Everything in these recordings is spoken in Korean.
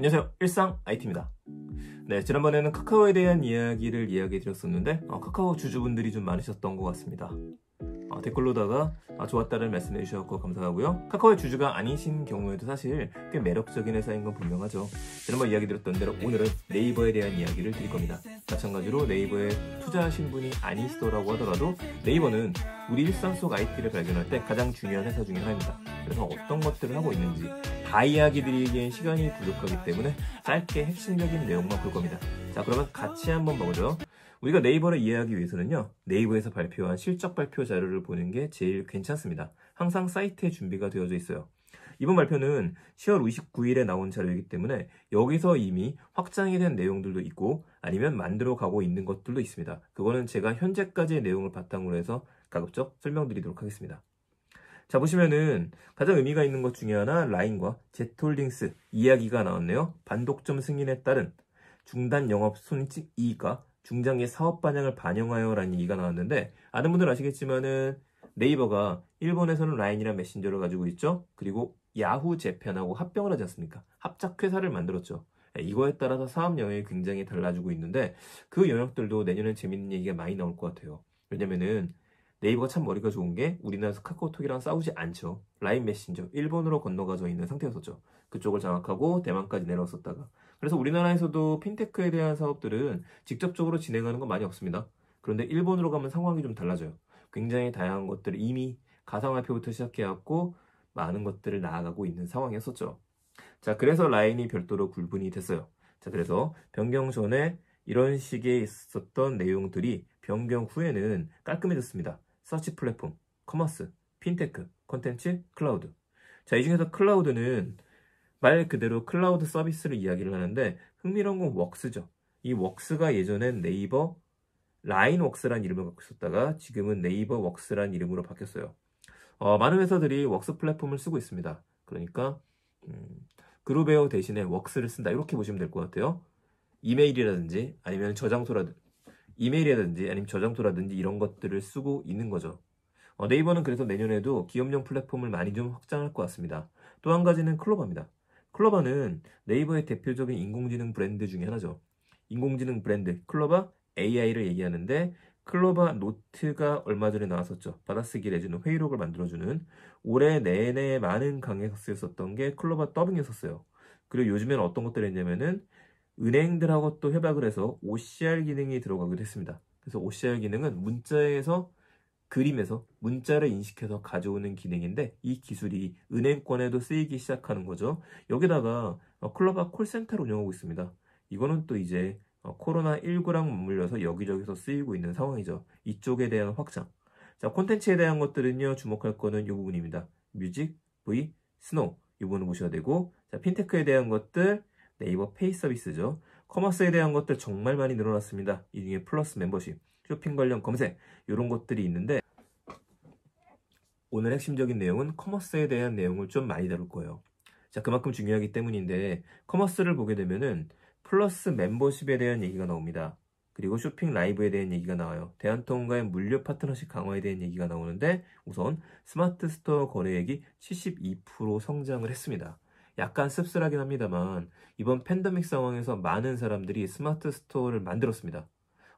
안녕하세요. 일상 IT입니다. 네, 지난번에는 카카오에 대한 이야기를 이야기해 드렸었는데 어, 카카오 주주분들이 좀 많으셨던 것 같습니다. 어, 댓글로다가 아, 좋았다는 말씀해 주셔서 감사하고요. 카카오의 주주가 아니신 경우에도 사실 꽤 매력적인 회사인 건 분명하죠. 여러번 뭐 이야기 드렸던 대로 오늘은 네이버에 대한 이야기를 드릴 겁니다. 마찬가지로 네이버에 투자하신 분이 아니시더라고 하더라도 네이버는 우리 일상 속 i t 를 발견할 때 가장 중요한 회사 중에 하나입니다. 그래서 어떤 것들을 하고 있는지 다 이야기 드리기엔 시간이 부족하기 때문에 짧게 핵심적인 내용만 볼 겁니다. 자 그러면 같이 한번 먹어요. 우리가 네이버를 이해하기 위해서는요, 네이버에서 발표한 실적 발표 자료를 보는 게 제일 괜찮습니다. 항상 사이트에 준비가 되어져 있어요. 이번 발표는 10월 29일에 나온 자료이기 때문에 여기서 이미 확장이 된 내용들도 있고 아니면 만들어 가고 있는 것들도 있습니다. 그거는 제가 현재까지의 내용을 바탕으로 해서 가급적 설명드리도록 하겠습니다. 자 보시면은 가장 의미가 있는 것 중에 하나 라인과 제트홀딩스 이야기가 나왔네요. 반독점 승인에 따른 중단 영업 손익 이익과 중장기 사업 반향을 반영하여라는 얘기가 나왔는데 아는 분들 아시겠지만은 네이버가 일본에서는 라인이란 메신저를 가지고 있죠. 그리고 야후 재편하고 합병을 하지 않습니까? 합작 회사를 만들었죠. 예, 이거에 따라서 사업 영역이 굉장히 달라지고 있는데 그 영역들도 내년에 재밌는 얘기가 많이 나올 것 같아요. 왜냐면은 네이버가 참 머리가 좋은 게 우리나라에서 카카오톡이랑 싸우지 않죠. 라인 메신저 일본으로 건너가져 있는 상태였었죠. 그쪽을 장악하고 대만까지 내려왔었다가 그래서 우리나라에서도 핀테크에 대한 사업들은 직접적으로 진행하는 건 많이 없습니다. 그런데 일본으로 가면 상황이 좀 달라져요. 굉장히 다양한 것들을 이미 가상화폐부터 시작해왔고 많은 것들을 나아가고 있는 상황이었었죠. 자, 그래서 라인이 별도로 굴분이 됐어요. 자, 그래서 변경 전에 이런 식의 있었던 내용들이 변경 후에는 깔끔해졌습니다. 서치 플랫폼, 커머스, 핀테크, 콘텐츠, 클라우드. 자, 이 중에서 클라우드는 말 그대로 클라우드 서비스를 이야기를 하는데 흥미로운 건 웍스죠. 이 웍스가 예전엔 네이버 라인웍스란 이름을 갖고 있었다가 지금은 네이버 웍스란 이름으로 바뀌었어요. 어, 많은 회사들이 웍스 플랫폼을 쓰고 있습니다. 그러니까 음, 그룹웨어 대신에 웍스를 쓴다 이렇게 보시면 될 것 같아요. 이메일이라든지 아니면 저장소라든지 이메일이라든지 아니면 저장소라든지 이런 것들을 쓰고 있는 거죠. 어, 네이버는 그래서 내년에도 기업용 플랫폼을 많이 좀 확장할 것 같습니다. 또 한 가지는 클로바입니다. 클로버는 네이버의 대표적인 인공지능 브랜드 중에 하나죠. 인공지능 브랜드 클로버 AI를 얘기하는데 클로버 노트가 얼마 전에 나왔었죠. 받아쓰기를 해주는 회의록을 만들어주는 올해 내내 많은 강의에서 쓰였었던 게 클로버 더빙이었어요 그리고 요즘에는 어떤 것들이 있냐면은 은행들하고 또 협약을 해서 OCR 기능이 들어가기도 했습니다. 그래서 OCR 기능은 문자에서 그림에서 문자를 인식해서 가져오는 기능인데 이 기술이 은행권에도 쓰이기 시작하는 거죠. 여기다가 어, 클럽과 콜센터를 운영하고 있습니다. 이거는 또 이제 어, 코로나19랑 맞물려서 여기저기서 쓰이고 있는 상황이죠. 이쪽에 대한 확장. 자, 콘텐츠에 대한 것들은요, 주목할 거는 이 부분입니다. 뮤직, V, 스노우. 이 부분을 보셔야 되고, 자, 핀테크에 대한 것들, 네이버 페이 서비스죠. 커머스에 대한 것들 정말 많이 늘어났습니다. 이 중에 플러스 멤버십. 쇼핑 관련 검색 이런 것들이 있는데 오늘 핵심적인 내용은 커머스에 대한 내용을 좀 많이 다룰 거예요. 자 그만큼 중요하기 때문인데 커머스를 보게 되면은 플러스 멤버십에 대한 얘기가 나옵니다. 그리고 쇼핑 라이브에 대한 얘기가 나와요. 대한통운과의 물류 파트너십 강화에 대한 얘기가 나오는데 우선 스마트 스토어 거래액이 72% 성장을 했습니다. 약간 씁쓸하긴 합니다만 이번 팬데믹 상황에서 많은 사람들이 스마트 스토어를 만들었습니다.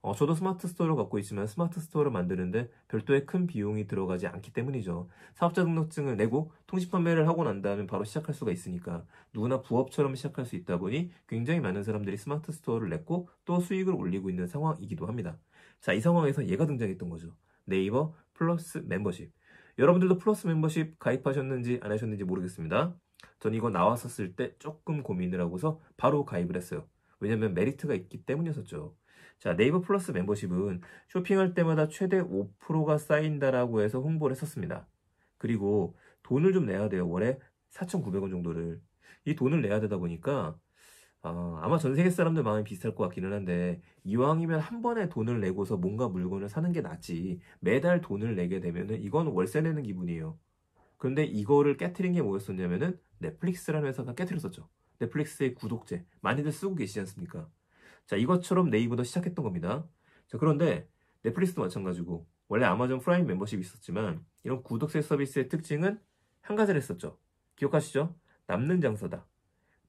어, 저도 스마트 스토어를 갖고 있지만 스마트 스토어를 만드는데 별도의 큰 비용이 들어가지 않기 때문이죠. 사업자 등록증을 내고 통신 판매를 하고 난 다음에 바로 시작할 수가 있으니까 누구나 부업처럼 시작할 수 있다 보니 굉장히 많은 사람들이 스마트 스토어를 냈고 또 수익을 올리고 있는 상황이기도 합니다. 자, 이 상황에서 얘가 등장했던 거죠. 네이버 플러스 멤버십. 여러분들도 플러스 멤버십 가입하셨는지 안 하셨는지 모르겠습니다. 전 이거 나왔었을 때 조금 고민을 하고서 바로 가입을 했어요. 왜냐면 메리트가 있기 때문이었었죠. 자, 네이버 플러스 멤버십은 쇼핑할 때마다 최대 5%가 쌓인다라고 해서 홍보를 했었습니다. 그리고 돈을 좀 내야 돼요. 월에 4,900원 정도를. 이 돈을 내야 되다 보니까 어, 아마 전 세계 사람들 마음이 비슷할 것 같기는 한데 이왕이면 한 번에 돈을 내고서 뭔가 물건을 사는 게 낫지 매달 돈을 내게 되면은 이건 월세 내는 기분이에요. 그런데 이거를 깨트린 게 뭐였었냐면은 넷플릭스라는 회사가 깨트렸었죠. 넷플릭스의 구독제 많이들 쓰고 계시지 않습니까? 자, 이것처럼 네이버도 시작했던 겁니다. 자, 그런데 넷플릭스도 마찬가지고 원래 아마존 프라임 멤버십이 있었지만 이런 구독세 서비스의 특징은 한 가지를 했었죠. 기억하시죠? 남는 장사다.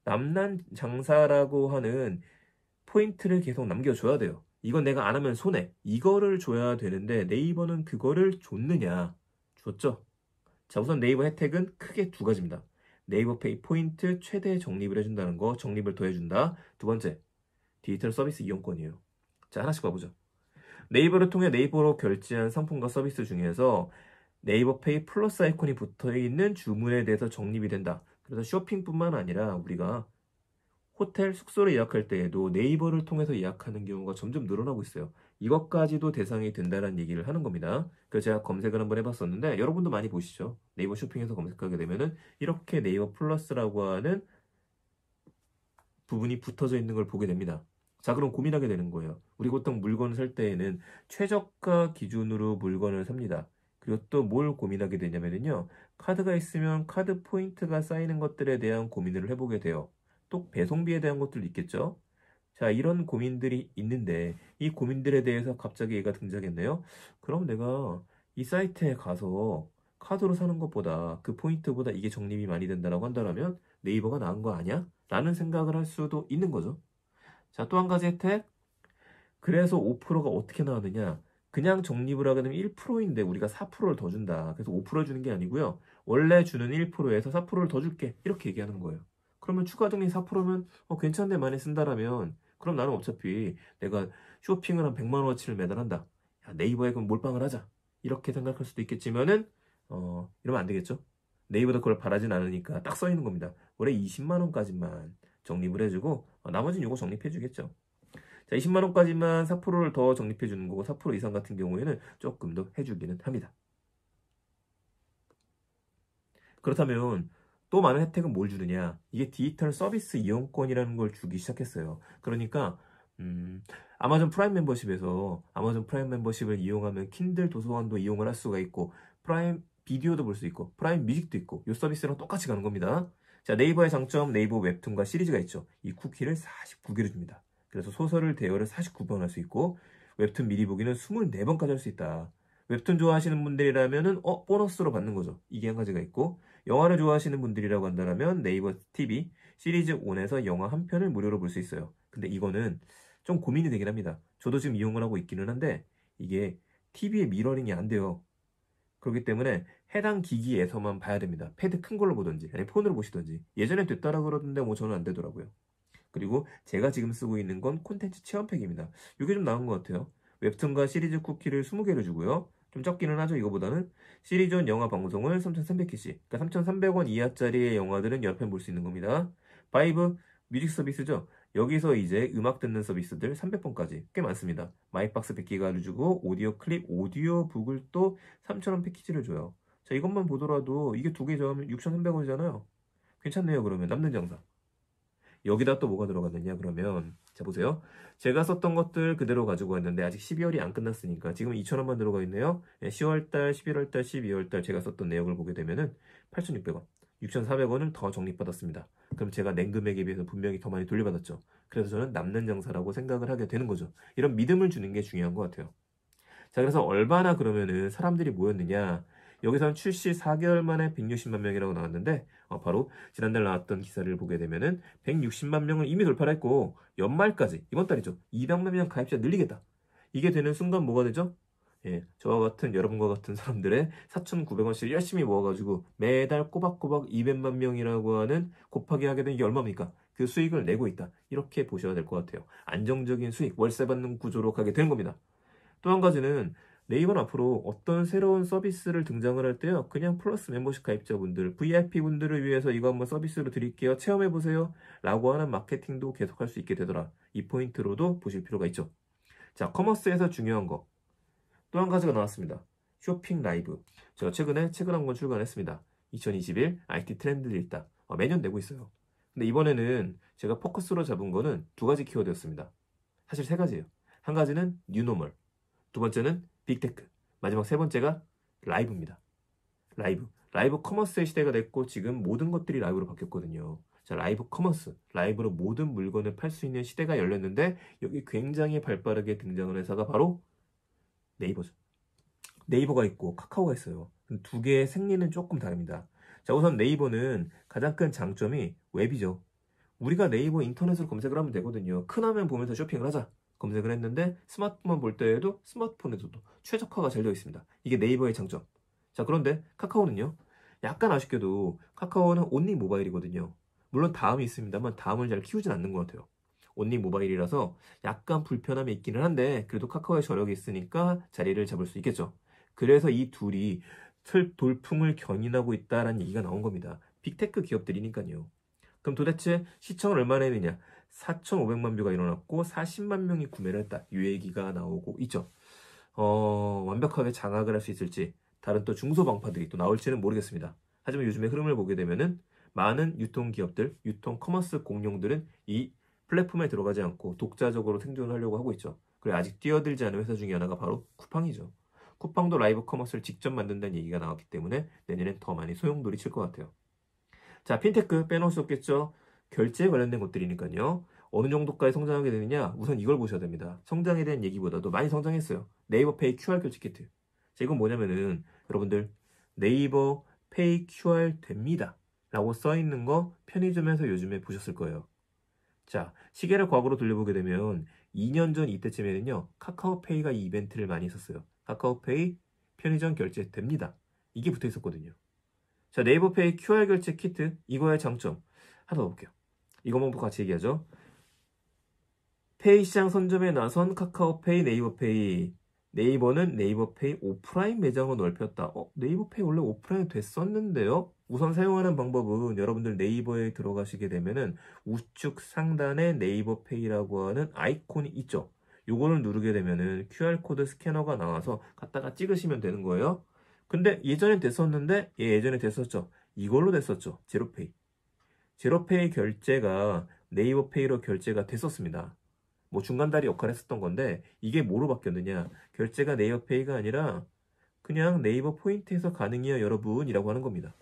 남는 장사라고 하는 포인트를 계속 남겨줘야 돼요. 이건 내가 안 하면 손해. 이거를 줘야 되는데 네이버는 그거를 줬느냐? 줬죠. 자, 우선 네이버 혜택은 크게 두 가지입니다. 네이버 페이 포인트 최대 적립을 해준다는 거, 적립을 더해준다. 두 번째, 디지털 서비스 이용권이에요. 자, 하나씩 봐보죠. 네이버를 통해 네이버로 결제한 상품과 서비스 중에서 네이버 페이 플러스 아이콘이 붙어 있는 주문에 대해서 적립이 된다. 그래서 쇼핑뿐만 아니라 우리가 호텔 숙소를 예약할 때에도 네이버를 통해서 예약하는 경우가 점점 늘어나고 있어요. 이것까지도 대상이 된다는 얘기를 하는 겁니다. 그래서 제가 검색을 한번 해봤었는데 여러분도 많이 보시죠. 네이버 쇼핑에서 검색하게 되면은 이렇게 네이버 플러스라고 하는 부분이 붙어져 있는 걸 보게 됩니다. 자, 그럼 고민하게 되는 거예요. 우리 보통 물건을 살 때에는 최저가 기준으로 물건을 삽니다. 그리고 또 뭘 고민하게 되냐면요. 카드가 있으면 카드 포인트가 쌓이는 것들에 대한 고민을 해보게 돼요. 또 배송비에 대한 것들도 있겠죠. 자, 이런 고민들이 있는데 이 고민들에 대해서 갑자기 얘가 등장했네요. 그럼 내가 이 사이트에 가서 카드로 사는 것보다 그 포인트보다 이게 적립이 많이 된다라고 한다면 네이버가 나은 거 아니야? 라는 생각을 할 수도 있는 거죠. 자, 또 한 가지 혜택. 그래서 5%가 어떻게 나오느냐. 그냥 적립을 하게 되면 1%인데 우리가 4%를 더 준다. 그래서 5%를 주는 게 아니고요. 원래 주는 1%에서 4%를 더 줄게. 이렇게 얘기하는 거예요. 그러면 추가 적립 4%면 어, 괜찮네 많이 쓴다라면 그럼 나는 어차피 내가 쇼핑을 한 100만 원어치를 매달 한다. 야, 네이버에 그럼 몰빵을 하자. 이렇게 생각할 수도 있겠지만은 어, 이러면 안 되겠죠. 네이버도 그걸 바라진 않으니까 딱 써 있는 겁니다. 원래 20만 원까지만 적립을 해주고 어, 나머지는 이거 적립해주겠죠. 자, 20만원까지만 4%를 더 적립해주는 거고 4% 이상 같은 경우에는 조금 더 해주기는 합니다. 그렇다면 또 많은 혜택은 뭘 주느냐? 이게 디지털 서비스 이용권이라는 걸 주기 시작했어요. 그러니까 음, 아마존 프라임 멤버십에서 아마존 프라임 멤버십을 이용하면 킨들 도서관도 이용을 할 수가 있고 프라임 비디오도 볼 수 있고 프라임 뮤직도 있고 이 서비스랑 똑같이 가는 겁니다. 자, 네이버의 장점 네이버 웹툰과 시리즈가 있죠. 이 쿠키를 49개를 줍니다. 그래서 소설을 대여를 49번 할 수 있고 웹툰 미리 보기는 24번까지 할 수 있다. 웹툰 좋아하시는 분들이라면어 보너스로 받는 거죠. 이게 한 가지가 있고 영화를 좋아하시는 분들이라고 한다면 네이버 TV 시리즈 1에서 영화 한 편을 무료로 볼 수 있어요. 근데 이거는 좀 고민이 되긴 합니다. 저도 지금 이용을 하고 있기는 한데 이게 TV에 미러링이 안 돼요. 그렇기 때문에 해당 기기에서만 봐야 됩니다. 패드 큰 걸로 보든지, 아니 폰으로 보시든지. 예전에 됐다라고 그러던데 뭐 저는 안 되더라고요. 그리고 제가 지금 쓰고 있는 건 콘텐츠 체험팩입니다. 이게 좀 나은 것 같아요. 웹툰과 시리즈 쿠키를 20개를 주고요. 좀 적기는 하죠 이거보다는 시리즈온 영화 방송을 3,300개씩 그러니까 3,300원 이하짜리의 영화들은 옆에 볼 수 있는 겁니다 5, 이브 뮤직 서비스죠 여기서 이제 음악 듣는 서비스들 300번까지 꽤 많습니다. 마이박스 100기가를 주고 오디오 클립, 오디오 북을 또 3,000원 패키지를 줘요. 자, 이것만 보더라도 이게 두개잡하면 6,300원이잖아요. 괜찮네요, 그러면. 남는 장사. 여기다 또 뭐가 들어가느냐, 그러면. 자, 보세요. 제가 썼던 것들 그대로 가지고 왔는데 아직 12월이 안 끝났으니까 지금 2,000원만 들어가 있네요. 10월달, 예, 11월달, 12월달 제가 썼던 내역을 보게 되면은 8,600원. 6,400원을 더 적립받았습니다. 그럼 제가 낸 금액에 비해서 분명히 더 많이 돌려받았죠. 그래서 저는 남는 장사라고 생각을 하게 되는 거죠. 이런 믿음을 주는 게 중요한 것 같아요. 자, 그래서 얼마나 그러면은 사람들이 모였느냐. 여기서는 출시 4개월 만에 160만 명이라고 나왔는데 어, 바로 지난달 나왔던 기사를 보게 되면은 160만 명을 이미 돌파했고 를 연말까지 이번 달이죠. 200만 명 가입자 늘리겠다. 이게 되는 순간 뭐가 되죠? 예, 저와 같은 여러분과 같은 사람들의 4,900원씩 열심히 모아가지고 매달 꼬박꼬박 200만 명이라고 하는 곱하기 하게 된 게 얼마입니까? 그 수익을 내고 있다. 이렇게 보셔야 될 것 같아요. 안정적인 수익, 월세 받는 구조로 가게 되는 겁니다. 또 한 가지는 네이버는 앞으로 어떤 새로운 서비스를 등장을 할 때요. 그냥 플러스 멤버십 가입자분들, VIP분들을 위해서 이거 한번 서비스로 드릴게요. 체험해보세요. 라고 하는 마케팅도 계속할 수 있게 되더라. 이 포인트로도 보실 필요가 있죠. 자, 커머스에서 중요한 거. 또한 가지가 나왔습니다. 쇼핑 라이브. 제가 최근에 책을 한권 출간했습니다. 2021 IT 트렌드를 읽다. 아, 어, 매년 내고 있어요. 근데 이번에는 제가 포커스로 잡은 거는 두 가지 키워드였습니다. 사실 세 가지예요. 한 가지는 뉴노멀, 두 번째는 빅테크, 마지막 세 번째가 라이브입니다. 라이브. 라이브 커머스의 시대가 됐고 지금 모든 것들이 라이브로 바뀌었거든요. 자, 라이브 커머스, 라이브로 모든 물건을 팔 수 있는 시대가 열렸는데 여기 굉장히 발빠르게 등장한 회사가 바로 네이버죠. 네이버가 있고 카카오가 있어요. 두 개의 생리는 조금 다릅니다. 자, 우선 네이버는 가장 큰 장점이 웹이죠. 우리가 네이버 인터넷으로 검색을 하면 되거든요. 큰 화면 보면서 쇼핑을 하자. 검색을 했는데 스마트폰 볼 때에도 스마트폰에서도 최적화가 잘 되어 있습니다. 이게 네이버의 장점. 자, 그런데 카카오는요. 약간 아쉽게도 카카오는 온리 모바일이거든요. 물론 다음이 있습니다만 다음을 잘 키우진 않는 것 같아요. 온리 모바일이라서 약간 불편함이 있기는 한데 그래도 카카오의 저력이 있으니까 자리를 잡을 수 있겠죠. 그래서 이 둘이 철 돌풍을 견인하고 있다라는 얘기가 나온 겁니다. 빅테크 기업들이니까요. 그럼 도대체 시청을 얼마나 했느냐? 4,500만 뷰가 일어났고 40만 명이 구매를 했다. 이 얘기가 나오고 있죠. 어, 완벽하게 장악을 할 수 있을지 다른 또 중소방파들이 또 나올지는 모르겠습니다. 하지만 요즘의 흐름을 보게 되면은 많은 유통기업들, 유통 커머스 공룡들은 이 플랫폼에 들어가지 않고 독자적으로 생존하려고 하고 있죠. 그리고 아직 뛰어들지 않은 회사 중에 하나가 바로 쿠팡이죠. 쿠팡도 라이브 커머스를 직접 만든다는 얘기가 나왔기 때문에 내년엔 더 많이 소용돌이 칠 것 같아요. 자, 핀테크 빼놓을 수 없겠죠. 결제에 관련된 것들이니까요. 어느 정도까지 성장하게 되느냐? 우선 이걸 보셔야 됩니다. 성장에 대한 얘기보다도 많이 성장했어요. 네이버 페이 QR 결제 키트. 자, 이건 뭐냐면은 여러분들 네이버 페이 QR 됩니다. 라고 써있는 거 편의점에서 요즘에 보셨을 거예요. 자, 시계를 과거로 돌려보게 되면 2년 전 이때쯤에는요. 카카오페이가 이 이벤트를 많이 했었어요. 카카오페이 편의점 결제 됩니다. 이게 붙어 있었거든요. 자, 네이버페이 QR 결제 키트 이거의 장점 하나 더볼게요 이것만 같이 얘기하죠. 페이 시장 선점에 나선 카카오페이, 네이버페이 네이버는 네이버페이 오프라인 매장을 넓혔다. 어, 네이버페이 원래 오프라인 됐었는데요. 우선 사용하는 방법은 여러분들 네이버에 들어가시게 되면은 우측 상단에 네이버페이라고 하는 아이콘이 있죠. 요거를 누르게 되면은 QR코드 스캐너가 나와서 갖다가 찍으시면 되는 거예요. 근데 예전에 됐었는데 예, 예전에 됐었죠. 이걸로 됐었죠. 제로페이. 제로페이 결제가 네이버페이로 결제가 됐었습니다. 뭐 중간다리 역할을 했었던 건데 이게 뭐로 바뀌었느냐 결제가 네이버페이가 아니라 그냥 네이버 포인트에서 가능이요 여러분 이라고 하는 겁니다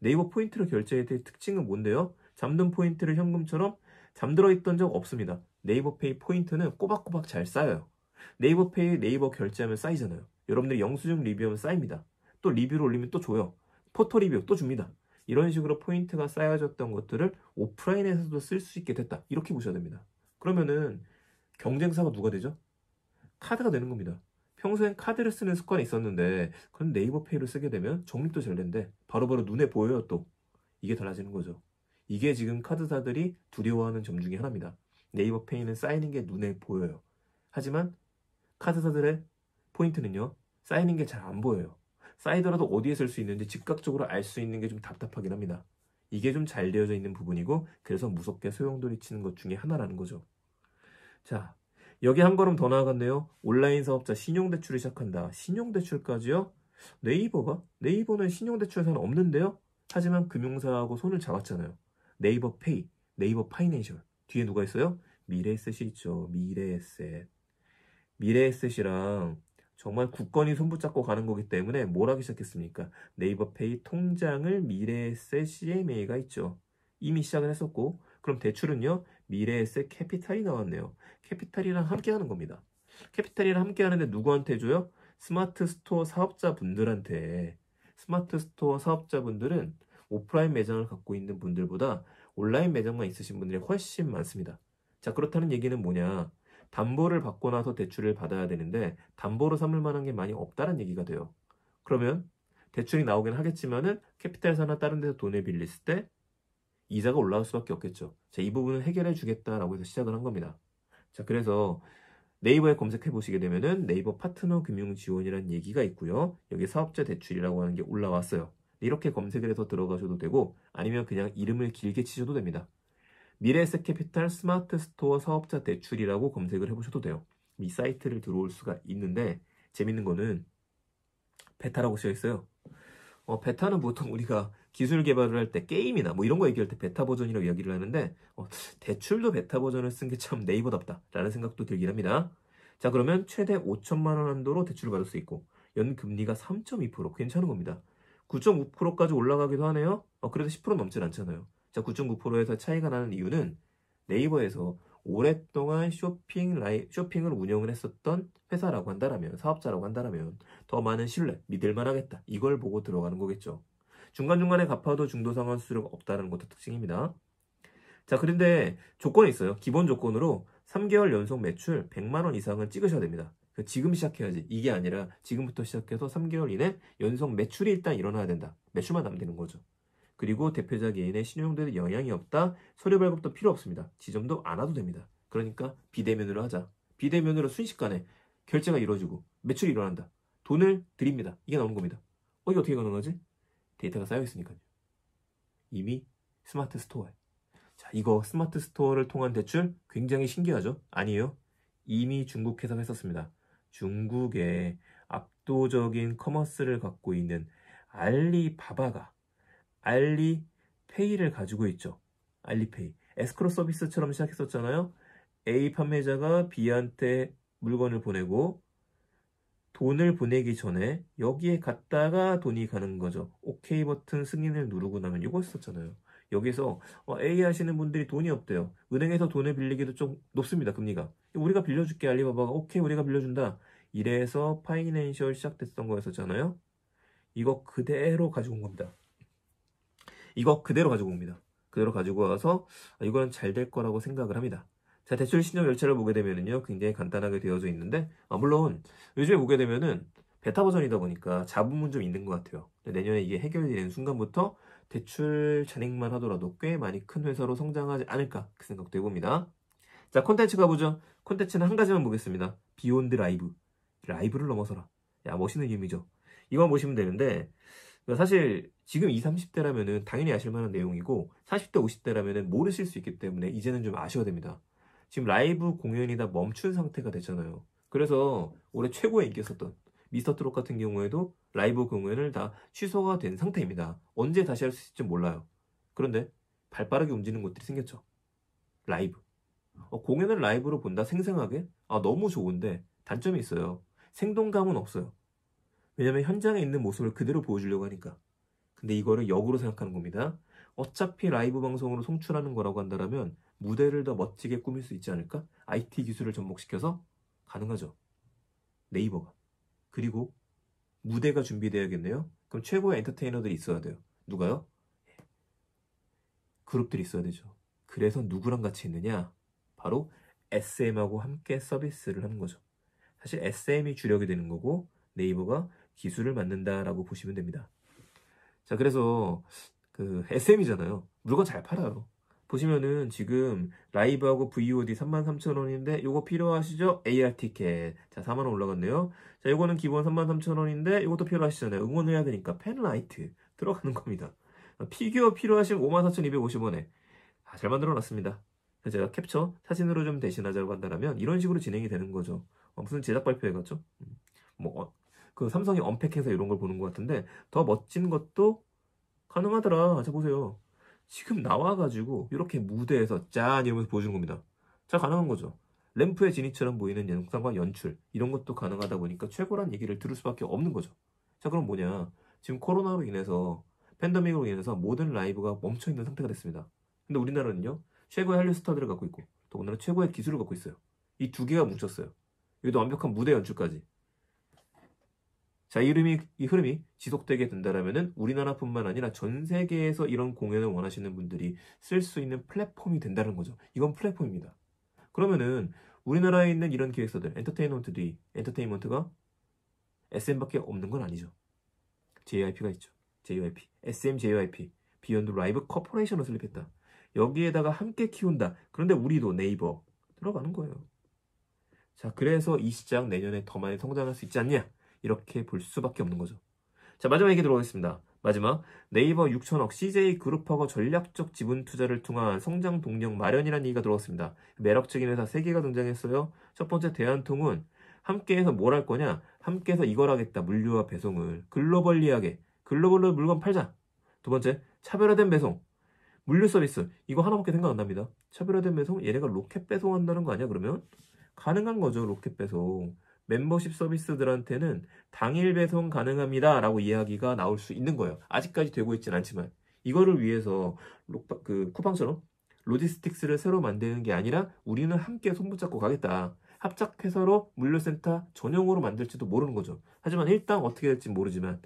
네이버 포인트로 결제의 특징은 뭔데요 잠든 포인트를 현금처럼 잠들어 있던 적 없습니다 네이버 페이 포인트는 꼬박꼬박 잘 쌓여요 네이버 페이 네이버 결제하면 쌓이잖아요 여러분들이 영수증 리뷰하면 쌓입니다 또 리뷰를 올리면 또 줘요 포토 리뷰 또 줍니다 이런 식으로 포인트가 쌓여졌던 것들을 오프라인에서도 쓸 수 있게 됐다 이렇게 보셔야 됩니다 그러면은 경쟁사가 누가 되죠? 카드가 되는 겁니다. 평소엔 카드를 쓰는 습관이 있었는데 그런 네이버 페이를 쓰게 되면 적립도 잘 된대. 바로바로 눈에 보여요 또. 이게 달라지는 거죠. 이게 지금 카드사들이 두려워하는 점 중에 하나입니다. 네이버 페이는 쌓이는 게 눈에 보여요. 하지만 카드사들의 포인트는요. 쌓이는 게 잘 안 보여요. 쌓이더라도 어디에 쓸 수 있는지 즉각적으로 알 수 있는 게 좀 답답하긴 합니다. 이게 좀 잘 되어져 있는 부분이고 그래서 무섭게 소용돌이 치는 것 중에 하나라는 거죠. 자, 여기 한 걸음 더 나아갔네요. 온라인 사업자 신용대출을 시작한다. 신용대출까지요? 네이버가? 네이버는 신용대출사는 없는데요? 하지만 금융사하고 손을 잡았잖아요. 네이버 페이, 네이버 파이낸셜. 뒤에 누가 있어요? 미래에셋이 있죠. 미래에셋. 미래에셋이랑 정말 국권이 손붙잡고 가는 거기 때문에 뭘 하기 시작했습니까? 네이버 페이 통장을 미래에셋 CMA가 있죠. 이미 시작을 했었고, 그럼 대출은요? 미래에셋 캐피탈이 나왔네요. 캐피탈이랑 함께하는 겁니다. 캐피탈이랑 함께하는데 누구한테 줘요? 스마트 스토어 사업자분들한테 스마트 스토어 사업자분들은 오프라인 매장을 갖고 있는 분들보다 온라인 매장만 있으신 분들이 훨씬 많습니다. 자 그렇다는 얘기는 뭐냐? 담보를 받고 나서 대출을 받아야 되는데 담보로 삼을 만한 게 많이 없다는 얘기가 돼요. 그러면 대출이 나오긴 하겠지만은 캐피탈사나 다른 데서 돈을 빌릴때 이자가 올라올 수밖에 없겠죠. 자, 이 부분을 해결해 주겠다라고 해서 시작을 한 겁니다. 자, 그래서 네이버에 검색해 보시게 되면은 네이버 파트너 금융 지원이라는 얘기가 있고요. 여기 사업자 대출이라고 하는 게 올라왔어요. 이렇게 검색을 해서 들어가셔도 되고 아니면 그냥 이름을 길게 치셔도 됩니다. 미래에셋 캐피탈 스마트 스토어 사업자 대출이라고 검색을 해보셔도 돼요. 이 사이트를 들어올 수가 있는데 재밌는 거는 베타라고 쓰여 있어요. 어, 베타는 보통 우리가 기술 개발을 할 때 게임이나 뭐 이런 거 얘기할 때 베타 버전이라고 이야기를 하는데 어, 대출도 베타 버전을 쓴 게 참 네이버답다라는 생각도 들긴 합니다. 자 그러면 최대 5천만 원 한도로 대출을 받을 수 있고 연금리가 3.2% 괜찮은 겁니다. 9 5까지 올라가기도 하네요. 어, 그래도 10% 넘진 않잖아요. 자 9.9%에서 차이가 나는 이유는 네이버에서 오랫동안 쇼핑 라이, 쇼핑을 운영을 했었던 회사라고 한다라면 사업자라고 한다라면 더 많은 신뢰 믿을만 하겠다 이걸 보고 들어가는 거겠죠. 중간중간에 갚아도 중도상환 수수료가 없다는 것도 특징입니다. 자, 그런데 조건이 있어요. 기본 조건으로 3개월 연속 매출 100만원 이상은 찍으셔야 됩니다. 그 지금 시작해야지. 이게 아니라 지금부터 시작해서 3개월 이내 연속 매출이 일단 일어나야 된다. 매출만 남면 되는 거죠. 그리고 대표자 개인의 신용도에 영향이 없다. 서류 발급도 필요 없습니다. 지점도 안 와도 됩니다. 그러니까 비대면으로 하자. 비대면으로 순식간에 결제가 이루어지고 매출이 일어난다. 돈을 드립니다. 이게 나온 겁니다. 어, 이게 어떻게 가능하지? 데이터가 쌓여 있으니까요. 이미 스마트 스토어에. 자, 이거 스마트 스토어를 통한 대출 굉장히 신기하죠? 아니에요. 이미 중국 회사가 했었습니다. 중국의 압도적인 커머스를 갖고 있는 알리바바가 알리페이를 가지고 있죠. 알리페이. 에스크로 서비스처럼 시작했었잖아요. A 판매자가 B한테 물건을 보내고 돈을 보내기 전에 여기에 갔다가 돈이 가는 거죠. OK 버튼 승인을 누르고 나면 이거 했었잖아요. 여기서 어, A 하시는 분들이 돈이 없대요. 은행에서 돈을 빌리기도 좀 높습니다. 금리가. 우리가 빌려줄게 알리바바가 오케이 우리가 빌려준다. 이래서 파이낸셜 시작됐던 거였었잖아요. 이거 그대로 가지고 온 겁니다. 이거 그대로 가지고 옵니다. 그대로 가지고 와서 아, 이거는 잘 될 거라고 생각을 합니다. 자, 대출 신용열차를 보게 되면요 굉장히 간단하게 되어져 있는데, 아, 물론, 요즘에 보게 되면은, 베타 버전이다 보니까 잡음은 좀 있는 것 같아요. 내년에 이게 해결되는 순간부터 대출 잔액만 하더라도 꽤 많이 큰 회사로 성장하지 않을까 그 생각도 해봅니다. 자, 콘텐츠 가보죠. 콘텐츠는 한 가지만 보겠습니다. 비욘드 라이브. 라이브를 넘어서라. 야, 멋있는 이름이죠. 이거 보시면 되는데, 사실 지금 20, 3 0대라면 당연히 아실 만한 내용이고, 40대, 5 0대라면 모르실 수 있기 때문에 이제는 좀 아셔야 됩니다. 지금 라이브 공연이 다 멈춘 상태가 되잖아요. 그래서 올해 최고 인기 있었던 미스터 트롯 같은 경우에도 라이브 공연을 다 취소가 된 상태입니다. 언제 다시 할 수 있을지 몰라요. 그런데 발빠르게 움직이는 것들이 생겼죠. 라이브. 어, 공연을 라이브로 본다 생생하게? 아, 너무 좋은데 단점이 있어요. 생동감은 없어요. 왜냐면 현장에 있는 모습을 그대로 보여주려고 하니까. 근데 이거를 역으로 생각하는 겁니다. 어차피 라이브 방송으로 송출하는 거라고 한다면 무대를 더 멋지게 꾸밀 수 있지 않을까? IT 기술을 접목시켜서 가능하죠. 네이버가. 그리고 무대가 준비되어야겠네요. 그럼 최고의 엔터테이너들이 있어야 돼요. 누가요? 예. 그룹들이 있어야 되죠. 그래서 누구랑 같이 있느냐? 바로 SM하고 함께 서비스를 하는 거죠. 사실 SM이 주력이 되는 거고 네이버가 기술을 만든다라고 보시면 됩니다. 자, 그래서 그 SM이잖아요. 물건 잘 팔아요. 보시면은 지금 라이브하고 VOD 33,000원인데 이거 필요하시죠? AR 티켓. 자, 4만원 올라갔네요. 자, 이거는 기본 33,000원인데 이것도 필요하시잖아요. 응원해야 되니까 팬라이트 들어가는 겁니다. 피규어 필요하시면 54,250원에. 아, 잘 만들어 놨습니다. 제가 캡처 사진으로 좀 대신하자고 한다면 이런 식으로 진행이 되는 거죠. 어, 무슨 제작 발표회 같죠? 음, 뭐, 어, 그 삼성이 언팩 해서 이런 걸 보는 것 같은데 더 멋진 것도 가능하더라. 자, 보세요. 지금 나와가지고 이렇게 무대에서 짠 이러면서 보여주는 겁니다. 잘 가능한 거죠. 램프의 진이처럼 보이는 영상과 연출 이런 것도 가능하다 보니까 최고란 얘기를 들을 수밖에 없는 거죠. 자 그럼 뭐냐? 지금 코로나로 인해서 팬데믹으로 인해서 모든 라이브가 멈춰 있는 상태가 됐습니다. 근데 우리나라는요 최고의 한류 스타들을 갖고 있고 더군다나 최고의 기술을 갖고 있어요. 이 두 개가 뭉쳤어요. 여기도 완벽한 무대 연출까지 자, 이 흐름이, 이 흐름이 지속되게 된다라면은 우리나라뿐만 아니라 전 세계에서 이런 공연을 원하시는 분들이 쓸 수 있는 플랫폼이 된다는 거죠. 이건 플랫폼입니다. 그러면은 우리나라에 있는 이런 기획사들, 엔터테인먼트들이, 엔터테인먼트가 SM밖에 없는 건 아니죠. JYP가 있죠. JYP, SM JYP, 비욘드 라이브 커퍼레이션을 설립했다. 여기에다가 함께 키운다. 그런데 우리도 네이버 들어가는 거예요. 자, 그래서 이 시장 내년에 더 많이 성장할 수 있지 않냐? 이렇게 볼 수밖에 없는 거죠. 자, 마지막 얘기 들어가겠습니다. 마지막 네이버 6천억 CJ 그룹하고 전략적 지분 투자를 통한 성장 동력 마련이라는 얘기가 들어왔습니다. 매력적인 회사 3개가 등장했어요. 첫 번째 대한통운 함께해서 뭘 할 거냐? 함께해서 이걸 하겠다. 물류와 배송을 글로벌리하게 글로벌로 물건 팔자. 두 번째 차별화된 배송 물류 서비스 이거 하나밖에 생각 안 납니다. 차별화된 배송 얘네가 로켓 배송한다는 거 아니야? 그러면 가능한 거죠 로켓 배송. 멤버십 서비스들한테는 당일 배송 가능합니다. 라고 이야기가 나올 수 있는 거예요. 아직까지 되고 있진 않지만. 이거를 위해서 그 쿠팡처럼 로지스틱스를 새로 만드는 게 아니라 우리는 함께 손붙잡고 가겠다. 합작해서로 물류센터 전용으로 만들지도 모르는 거죠. 하지만 일단 어떻게 될지 모르지만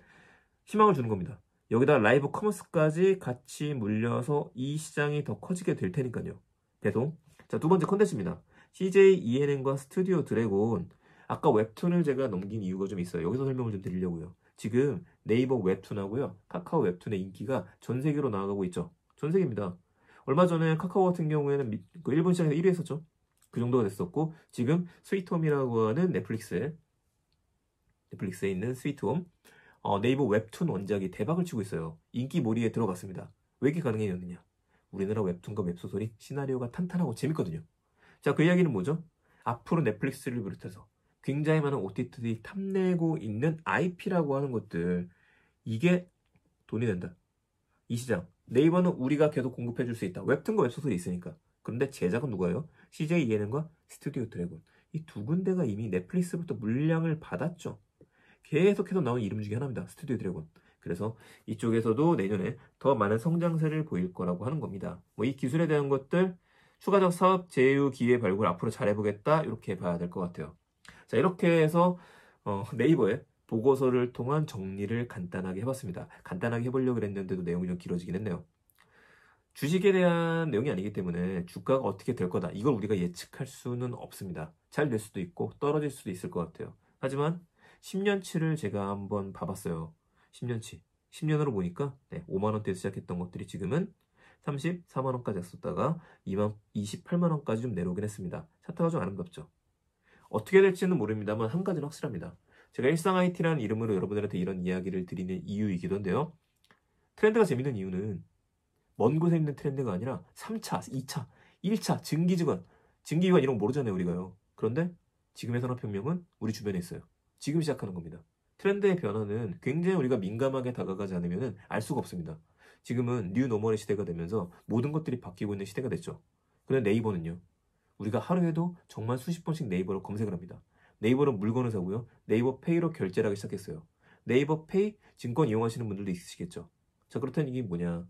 희망을 주는 겁니다. 여기다 라이브 커머스까지 같이 물려서 이 시장이 더 커지게 될 테니까요. 배송. 자, 두 번째 컨텐츠입니다. CJ e n n 과 스튜디오 드래곤 아까 웹툰을 제가 넘긴 이유가 좀 있어요. 여기서 설명을 좀 드리려고요. 지금 네이버 웹툰하고요. 카카오 웹툰의 인기가 전 세계로 나아가고 있죠. 전 세계입니다. 얼마 전에 카카오 같은 경우에는 그 일본 시장에서 1위 했었죠. 그 정도가 됐었고 지금 스위트홈이라고 하는 넷플릭스에 넷플릭스에 있는 스위트홈 어, 네이버 웹툰 원작이 대박을 치고 있어요. 인기 몰이에 들어갔습니다. 왜 이렇게 가능해졌느냐? 우리나라 웹툰과 웹소설이 시나리오가 탄탄하고 재밌거든요. 자, 그 이야기는 뭐죠? 앞으로 넷플릭스를 비롯해서 굉장히 많은 OTT들이 탐내고 있는 IP라고 하는 것들 이게 돈이 된다. 이 시장 네이버는 우리가 계속 공급해 줄 수 있다. 웹툰과 웹소설이 있으니까. 그런데 제작은 누가요? CJ 이해는과 스튜디오 드래곤 이 두 군데가 이미 넷플릭스부터 물량을 받았죠. 계속해서 나온 이름 중에 하나입니다. 스튜디오 드래곤. 그래서 이쪽에서도 내년에 더 많은 성장세를 보일 거라고 하는 겁니다. 뭐 이 기술에 대한 것들 추가적 사업 제휴 기회 발굴 앞으로 잘해보겠다 이렇게 봐야 될 것 같아요. 자, 이렇게 해서 어, 네이버에 보고서를 통한 정리를 간단하게 해봤습니다. 간단하게 해보려고 그랬는데도 내용이 좀 길어지긴 했네요. 주식에 대한 내용이 아니기 때문에 주가가 어떻게 될 거다. 이걸 우리가 예측할 수는 없습니다. 잘 될 수도 있고 떨어질 수도 있을 것 같아요. 하지만 10년치를 제가 한번 봐봤어요. 10년치. 10년으로 보니까 네, 5만원대에서 시작했던 것들이 지금은 34만원까지 왔었다가 28만원까지 좀 내려오긴 했습니다. 차트가 좀 아름답죠. 어떻게 될지는 모릅니다만 한 가지는 확실합니다. 제가 일상 IT라는 이름으로 여러분들한테 이런 이야기를 드리는 이유이기도 한데요. 트렌드가 재밌는 이유는 먼 곳에 있는 트렌드가 아니라 3차, 2차, 1차 증기기관, 증기기관 이런 거 모르잖아요 우리가요. 그런데 지금의 산업혁명은 우리 주변에 있어요. 지금 시작하는 겁니다. 트렌드의 변화는 굉장히 우리가 민감하게 다가가지 않으면 알 수가 없습니다. 지금은 뉴 노멀의 시대가 되면서 모든 것들이 바뀌고 있는 시대가 됐죠. 그런데 네이버는요. 우리가 하루에도 정말 수십 번씩 네이버로 검색을 합니다. 네이버로 물건을 사고요. 네이버 페이로 결제를 하기 시작했어요. 네이버 페이 증권 이용하시는 분들도 있으시겠죠. 자, 그렇다면 이게 뭐냐.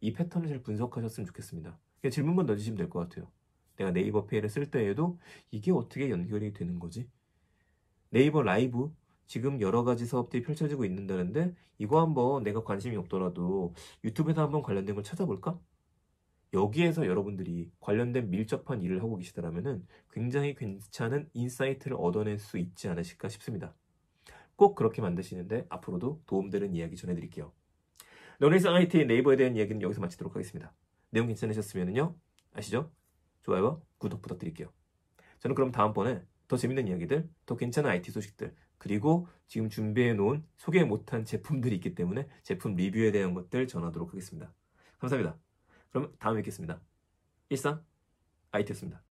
이 패턴을 잘 분석하셨으면 좋겠습니다. 그냥 질문만 넣어주시면 될 것 같아요. 내가 네이버 페이를 쓸 때에도 이게 어떻게 연결이 되는 거지? 네이버 라이브 지금 여러 가지 사업들이 펼쳐지고 있는다는데 이거 한번 내가 관심이 없더라도 유튜브에서 한번 관련된 걸 찾아볼까? 여기에서 여러분들이 관련된 밀접한 일을 하고 계시다면 굉장히 괜찮은 인사이트를 얻어낼 수 있지 않으실까 싶습니다. 꼭 그렇게 만드시는데 앞으로도 도움되는 이야기 전해드릴게요. 런웨상 IT의 네이버에 대한 이야기는 여기서 마치도록 하겠습니다. 내용 괜찮으셨으면요. 아시죠? 좋아요와 구독 부탁드릴게요. 저는 그럼 다음번에 더 재밌는 이야기들, 더 괜찮은 IT 소식들, 그리고 지금 준비해 놓은 소개 못한 제품들이 있기 때문에 제품 리뷰에 대한 것들 전하도록 하겠습니다. 감사합니다. 그럼 다음에 뵙겠습니다. 일상 IT였습니다.